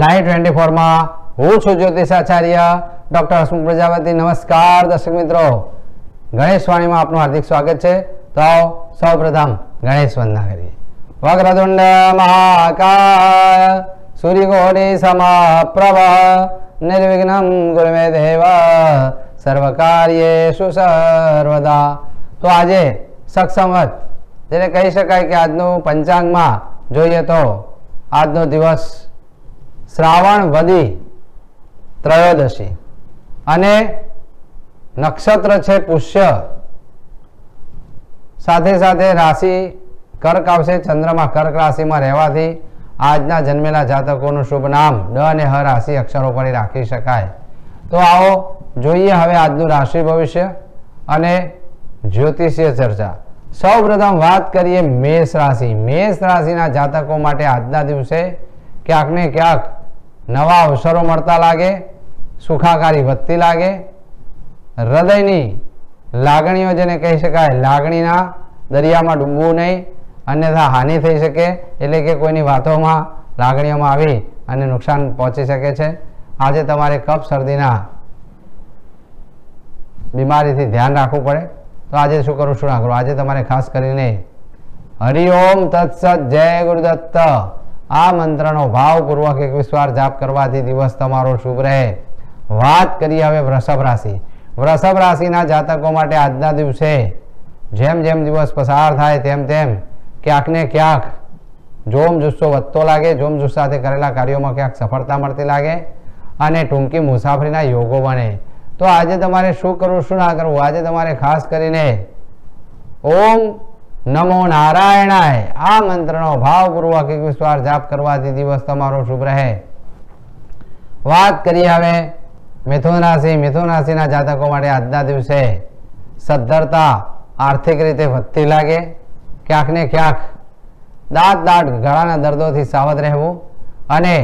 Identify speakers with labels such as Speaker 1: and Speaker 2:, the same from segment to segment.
Speaker 1: live twenty ફોરમાં હું છું જ્યોતિષ આચાર્ય ડૉક્ટર હસમુખ પ્રજાપતિ નમસ્કાર દર્શક મિત્રો ગણેશ વાણીમાં આપનું હાર્દિક સ્વાગત છે તો સૌ પ્રથમ ગણેશ વંદના કરીએ વક્રતુંડ મહાકાય સૂર્યકોટી સમાપ્રભ નિર્વિઘ્નમ ગુરુમે દેવ સર્વ કાર્યેશુ સર્વદા તો આજે સક્ષમત જેને કહી શકાય કે આજનું પંચાંગમાં જોઈએ તો આજનો દિવસ શ્રાવણ વદી ત્રયોદશી અને નક્ષત્ર છે પુષ્ય સાથે સાથે રાશિ કર્ક આવશે ચંદ્રમાં કર્ક રાશિમાં રહેવાથી આજના જન્મેલા જાતકોનું શુભ નામ ડ અને હ રાશિ અક્ષરો પર રાખી શકાય તો આવો જોઈએ હવે આજનું રાશિ ભવિષ્ય અને જ્યોતિષીય ચર્ચા સૌ વાત કરીએ મેષ રાશિ મેષ રાશિના જાતકો માટે આજના દિવસે ક્યાંક ને ક્યાંક નવા અવસરો મળતા લાગે સુખાકારી વધતી લાગે હૃદયની લાગણીઓ જેને કહી શકાય લાગણીના દરિયામાં ડૂબવું નહીં અન્યથા હાનિ થઈ શકે એટલે કે કોઈની વાતોમાં લાગણીઓમાં આવી અને નુકસાન પહોંચી શકે છે આજે તમારે કફ શરદીના બીમારીથી ધ્યાન રાખવું પડે તો આજે શું કરું શું ના કરું આજે તમારે ખાસ કરીને હરિઓમ તત્સત જય ગુરુદત્ત આ મંત્રનો ભાવપૂર્વક એકવીસ વાર જાપ કરવાથી દિવસ તમારો શુભ રહે વાત કરીએ હવે વૃષભ રાશિ વૃષભ રાશિના જાતકો માટે આજના દિવસે જેમ જેમ દિવસ પસાર થાય તેમ તેમ ક્યાંકને ક્યાંક જોમ જુસ્સો વધતો લાગે જોમ જુસ્સાથી કરેલા કાર્યોમાં ક્યાંક સફળતા મળતી લાગે અને ટૂંકી મુસાફરીના યોગો બને તો આજે તમારે શું કરવું શું ના કરવું આજે તમારે ખાસ કરીને ઓમ નમો નારાયણાય આ મંત્રનો ભાવપૂર્વક એકવીસ વાર જાપ કરવાથી દિવસ તમારો શુભ રહે વાત કરીએ હવે મિથુન રાશિ મિથુન રાશિના જાતકો માટે આજના દિવસે સદ્ધરતા આર્થિક રીતે વધતી લાગે ક્યાંક ને ક્યાંક દાંત દાંત ગળાના દર્દોથી સાવધ રહેવું અને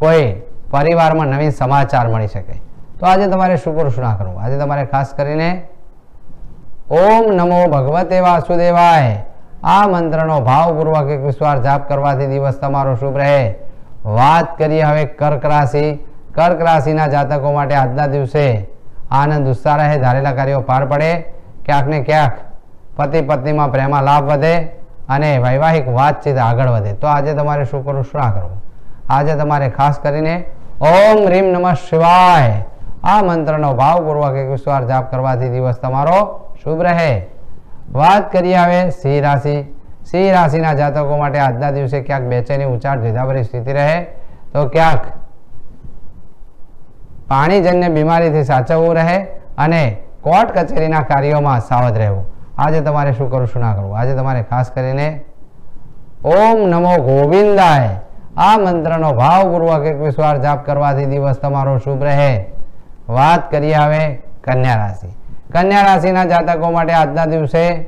Speaker 1: કોઈ પરિવારમાં નવીન સમાચાર મળી શકે તો આજે તમારે શુકૃષ્ણા કરવું આજે તમારે ખાસ કરીને ઓમ નમો ભગવતે વાસુદેવાય આ મંત્રનો ભાવપૂર્વક એક વિશ્વાર જાપ કરવાથી દિવસ તમારો શુભ રહે વાત કરીએ હવે કર્ક રાશિ કર્ક રાશિના જાતકો માટે આજના દિવસે આનંદ ઉત્સાહ રહે ધારેલા કાર્યો પાર પડે ક્યાંક ને ક્યાંક પતિ પત્નીમાં પ્રેમા લાભ વધે અને વૈવાહિક વાતચીત આગળ વધે તો આજે તમારે શું કરવું શું કરવું આજે તમારે ખાસ કરીને ઓમ રીમ નમઃ શિવાય આ મંત્રનો ભાવપૂર્વક એક વિશ્વાર જાપ કરવાથી દિવસ તમારો શુભ રહે વાત કરીએ હવે સિંહ રાશિ સિંહ રાશિના જાતકો માટે આજના દિવસે ક્યાંક બેચેની ઉચાટ જુદાભરી સ્થિતિ રહે તો ક્યાંક પાણીજન્ય બીમારીથી સાચવવું રહે અને કોર્ટ કચેરીના કાર્યોમાં સાવધ રહેવું આજે તમારે શું કરવું શું ના કરવું આજે તમારે ખાસ કરીને ઓમ નમો ગોવિંદાય આ મંત્રનો ભાવપૂર્વક એકવીસ વાર જાપ કરવાથી દિવસ તમારો શુભ રહે વાત કરીએ હવે કન્યા રાશિ કન્યા રાશિના જાતકો માટે આજના દિવસે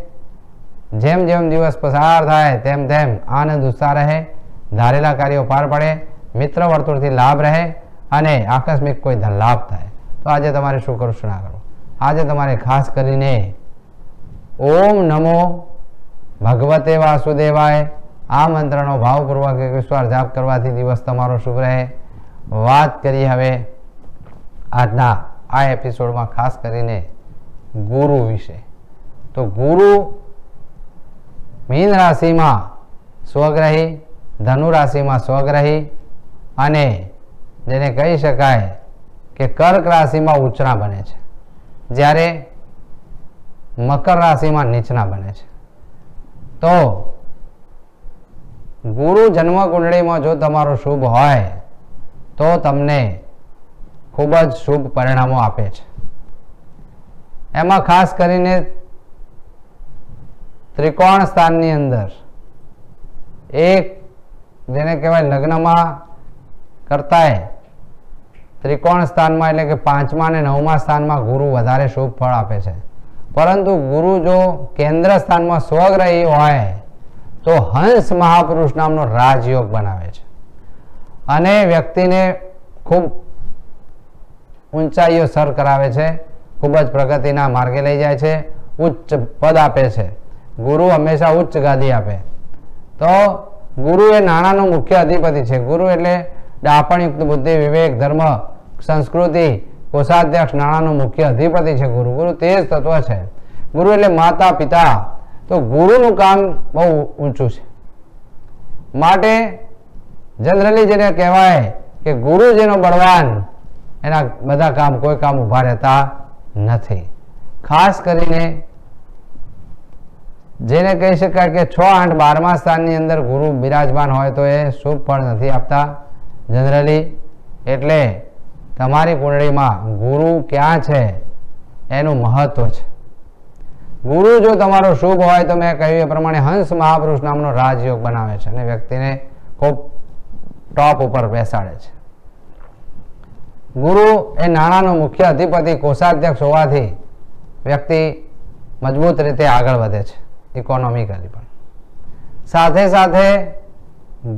Speaker 1: જેમ જેમ દિવસ પસાર થાય તેમ તેમ આનંદ ઉત્સાહ રહે ધારેલા કાર્યો પાર પડે મિત્ર વર્તુળથી લાભ રહે અને આકસ્મિક કોઈ ધન લાભ થાય તો આજે તમારે શું કરવું શું ના કરવું આજે તમારે ખાસ કરીને ઓમ નમો ભગવતે વાસુદેવાય આ મંત્રનો ભાવપૂર્વક વિશ્વાસ જાપ કરવાથી દિવસ તમારો શુભ રહે વાત કરી હવે આજના આ એપિસોડમાં ખાસ કરીને ગુરુ વિશે તો ગુરુ મીન રાશિમાં સ્વગ્રહી ધનુ રાશિમાં સ્વગ્રહી અને જેને કહી શકાય કે કર્ક રાશિમાં ઉચના બને છે જ્યારે મકર રાશિમાં નીચના બને છે તો ગુરુ જન્મકુંડળીમાં જો તમારો શુભ હોય તો તમને ખૂબ જ શુભ પરિણામો આપે છે એમાં ખાસ કરીને ત્રિકોણ સ્થાનની અંદર એક જેને કહેવાય લગ્નમાં કરતાંય ત્રિકોણ સ્થાનમાં એટલે કે પાંચમા અને નવમા સ્થાનમાં ગુરુ વધારે શુભ ફળ આપે છે પરંતુ ગુરુ જો કેન્દ્ર સ્થાનમાં સ્વગ્રહી હોય તો હંસ મહાપુરુષ નામનો રાજયોગ બનાવે છે અને વ્યક્તિને ખૂબ ઊંચાઈઓ સર કરાવે છે ખૂબ જ પ્રગતિના માર્ગે લઈ જાય છે ઉચ્ચ પદ આપે છે ગુરુ હંમેશા ઉચ્ચ ગાદી આપે તો ગુરુ એ નાણાંનો મુખ્ય અધિપતિ છે ગુરુ એટલે ડાપણયુક્ત બુદ્ધિ વિવેક ધર્મ સંસ્કૃતિ કોષાધ્યક્ષ નાણાંનો મુખ્ય અધિપતિ છે ગુરુ ગુરુ તે જ તત્વ છે ગુરુ એટલે માતા પિતા તો ગુરુનું કામ બહુ ઊંચું છે માટે જનરલી જેને કહેવાય કે ગુરુ જેનો બળવાન એના બધા કામ કોઈ કામ ઊભા રહેતા નથી ખાસ કરીને જેને કહી શકાય કે છ આઠ બારમા સ્થાનની અંદર ગુરુ બિરાજમાન હોય તો એ શુભ ફળ નથી આપતા જનરલી એટલે તમારી કુંડળીમાં ગુરુ ક્યાં છે એનું મહત્વ છે ગુરુ જો તમારો શુભ હોય તો મેં કહ્યું એ પ્રમાણે હંસ મહાપુરુષ નામનો રાજયોગ બનાવે છે અને વ્યક્તિને ખૂબ ટોપ ઉપર બેસાડે છે ગુરુ એ નાણાંનો મુખ્ય અધિપતિ કોષાધ્યક્ષ હોવાથી વ્યક્તિ મજબૂત રીતે આગળ વધે છે ઇકોનોમિકલી પણ સાથે સાથે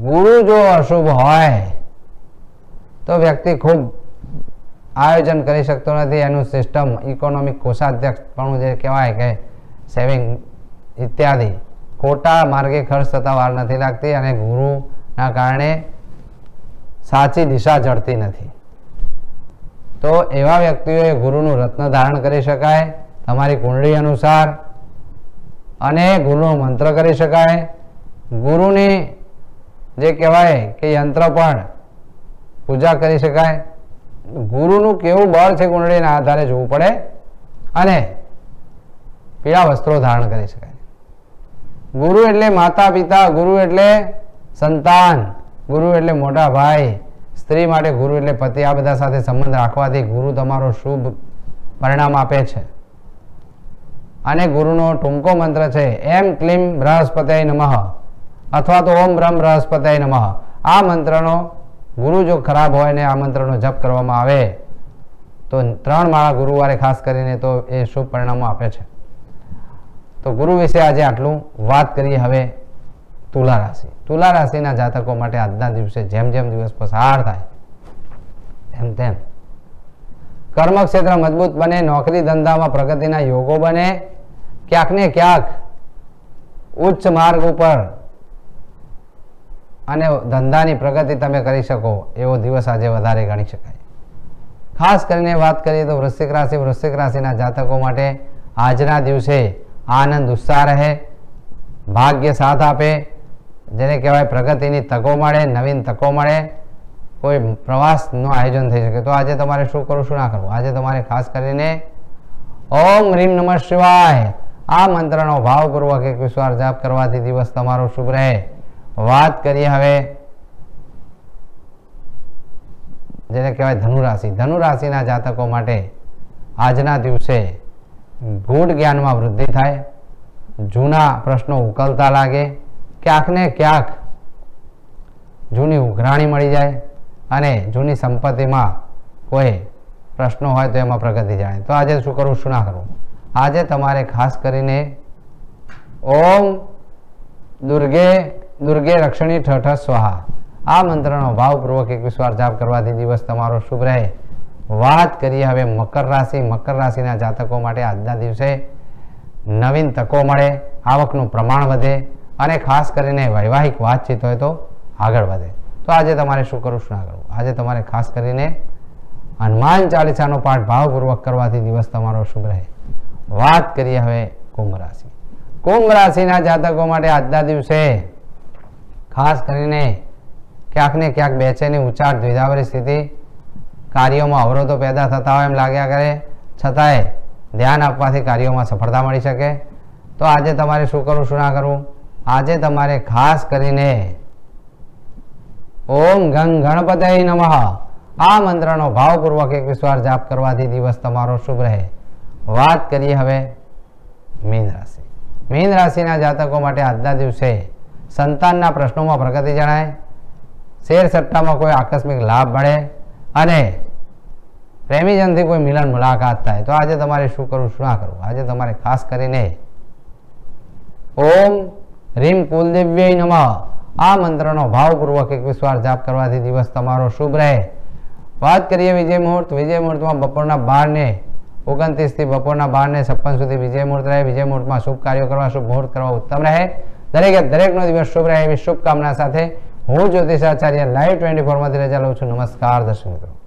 Speaker 1: ગુરુ જો અશુભ હોય તો વ્યક્તિ ખૂબ આયોજન કરી શકતો નથી એનું સિસ્ટમ ઇકોનોમિક કોષાધ્યક્ષ પણ જે કહેવાય કે સેવિંગ ઇત્યાદિ ખોટા માર્ગે ખર્ચ થતા વાર નથી લાગતી અને ગુરુના કારણે સાચી દિશા જડતી નથી તો એવા વ્યક્તિઓએ ગુરુનું રત્ન ધારણ કરી શકાય તમારી કુંડળી અનુસાર અને ગુરુનો મંત્ર કરી શકાય ગુરુની જે કહેવાય કે યંત્ર પણ પૂજા કરી શકાય ગુરુનું કેવું બળ છે કુંડળીના આધારે જોવું પડે અને પીળા વસ્ત્રો ધારણ કરી શકાય ગુરુ એટલે માતા પિતા ગુરુ એટલે સંતાન ગુરુ એટલે મોટા ભાઈ સ્ત્રી માટે ગુરુ એટલે પતિ આ બધા સાથે સંબંધ રાખવાથી ગુરુ તમારો શુભ પરિણામ આપે છે અને ગુરુનો ટૂંકો મંત્ર છે એમ ક્લીમ બૃહસ્પતય નમઃ અથવા તો ઓમ બ્રહ્મ બૃહસ્પતય નમઃ આ મંત્રનો ગુરુ જો ખરાબ હોય ને આ મંત્રનો જપ કરવામાં આવે તો ત્રણ માળા ગુરુવારે ખાસ કરીને તો એ શુભ પરિણામો આપે છે તો ગુરુ વિશે આજે આટલું વાત કરીએ હવે તુલા રાશિ તુલા રાશિના જાતકો માટે આજના દિવસે જેમ જેમ દિવસ પસાર થાય તેમ તેમ કર્મક્ષેત્ર મજબૂત બને નોકરી ધંધામાં પ્રગતિના યોગો બને ક્યાંક ને ક્યાંક ઉચ્ચ માર્ગ ઉપર અને ધંધાની પ્રગતિ તમે કરી શકો એવો દિવસ આજે વધારે ગણી શકાય ખાસ કરીને વાત કરીએ તો વૃશ્ચિક રાશિ વૃશ્ચિક રાશિના જાતકો માટે આજના દિવસે આનંદ ઉત્સાહ રહે ભાગ્ય સાથ આપે જેને કહેવાય પ્રગતિની તકો મળે નવીન તકો મળે કોઈ પ્રવાસનું આયોજન થઈ શકે તો આજે તમારે શું કરવું શું ના કરવું આજે તમારે ખાસ કરીને ઓમ રીમ નમઃ શિવાય આ મંત્રનો ભાવપૂર્વક એક વિશ્વાસ જાપ કરવાથી દિવસ તમારો શુભ રહે વાત કરીએ હવે જેને કહેવાય ધનુરાશિ ધનુરાશિના જાતકો માટે આજના દિવસે ગૂઢ જ્ઞાનમાં વૃદ્ધિ થાય જૂના પ્રશ્નો ઉકલતા લાગે ક્યાંક ને ક્યાંક જૂની ઉઘરાણી મળી જાય અને જૂની સંપત્તિમાં કોઈ પ્રશ્નો હોય તો એમાં પ્રગતિ જાણે તો આજે શું કરવું શું ના કરવું આજે તમારે ખાસ કરીને ઓમ દુર્ગે દુર્ગે રક્ષણી ઠઠ સ્વાહા આ મંત્રનો ભાવપૂર્વક એકવીસ વાર જાપ કરવાથી દિવસ તમારો શુભ રહે વાત કરીએ હવે મકર રાશિ મકર રાશિના જાતકો માટે આજના દિવસે નવીન તકો મળે આવકનું પ્રમાણ વધે અને ખાસ કરીને વૈવાહિક વાતચીત હોય તો આગળ વધે તો આજે તમારે શું કરવું શું ના કરવું આજે તમારે ખાસ કરીને હનુમાન ચાલીસાનો પાઠ ભાવપૂર્વક કરવાથી દિવસ તમારો શુભ રહે વાત કરીએ હવે કુંભ રાશિ કુંભ રાશિના જાતકો માટે આજના દિવસે ખાસ કરીને ક્યાંકને ક્યાંક બેચેની ઉચાટ દ્વિધાવરી સ્થિતિ કાર્યોમાં અવરોધો પેદા થતા હોય એમ લાગ્યા કરે છતાંય ધ્યાન આપવાથી કાર્યોમાં સફળતા મળી શકે તો આજે તમારે શું કરવું શું ના કરવું આજે તમારે ખાસ કરીને ઓમ ગંગ ગણપતય નમઃ આ મંત્રનો ભાવપૂર્વક એક વાર જાપ કરવાથી દિવસ તમારો શુભ રહે વાત કરીએ હવે મીન રાશિ મીન રાશિના જાતકો માટે આજના દિવસે સંતાનના પ્રશ્નોમાં પ્રગતિ જણાય શેર સટ્ટામાં કોઈ આકસ્મિક લાભ મળે અને પ્રેમીજનથી કોઈ મિલન મુલાકાત થાય તો આજે તમારે શું કરવું શું ના કરવું આજે તમારે ખાસ કરીને ઓમ રીમ કુલદેવ્ય નમઃ આ મંત્રનો ભાવપૂર્વક એકવીસવાર જાપ કરવાથી દિવસ તમારો શુભ રહે વાત કરીએ વિજય મુહૂર્ત વિજય મુહૂર્તમાં બપોરના બારને ઓગણત્રીસથી બપોરના બારને છપ્પન સુધી વિજય મુહૂર્ત રહે વિજય મુહૂર્તમાં શુભ કાર્યો કરવા શુભ મુહૂર્ત કરવા ઉત્તમ રહે દરેકે દરેકનો દિવસ શુભ રહે એવી શુભકામના સાથે હું જ્યોતિષાચાર્ય લાઈવ ટ્વેન્ટી ફોરમાંથી રજા લઉં છું નમસ્કાર દર્શક મિત્રો